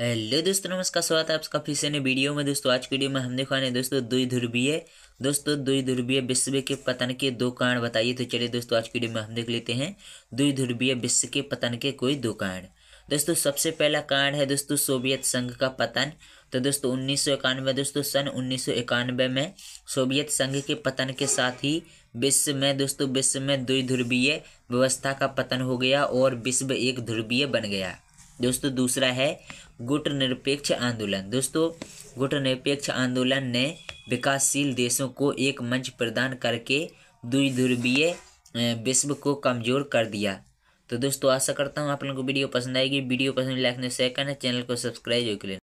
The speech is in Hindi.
हेलो दोस्तों नमस्कार स्वागत है आपका फिर से नए वीडियो में दोस्तों आज की वीडियो में हम देखवाने दोस्तों दुई ध्रुवीय दोस्तों दुई ध्रुवीय विश्व के पतन के दो कारण बताइए तो चलिए दोस्तों आज की वीडियो में हम देख लेते हैं दुई ध्रुवीय विश्व के पतन के कोई दो कारण दोस्तों सबसे पहला कारण है दोस्तों सोवियत संघ का पतन तो दोस्तों उन्नीस दोस्तों सन उन्नीस में सोवियत संघ के पतन के साथ ही विश्व में दोस्तों विश्व में द्विध्रुवीय व्यवस्था का पतन हो गया और विश्व एक ध्रुवीय बन गया दोस्तों दूसरा है गुट निरपेक्ष आंदोलन दोस्तों गुट निरपेक्ष आंदोलन ने विकासशील देशों को एक मंच प्रदान करके द्विध्रुवीय विश्व को कमज़ोर कर दिया तो दोस्तों आशा करता हूँ आप लोगों को वीडियो पसंद आएगी वीडियो पसंद तो लाइक ने शेयर करना चैनल को सब्सक्राइब जो कर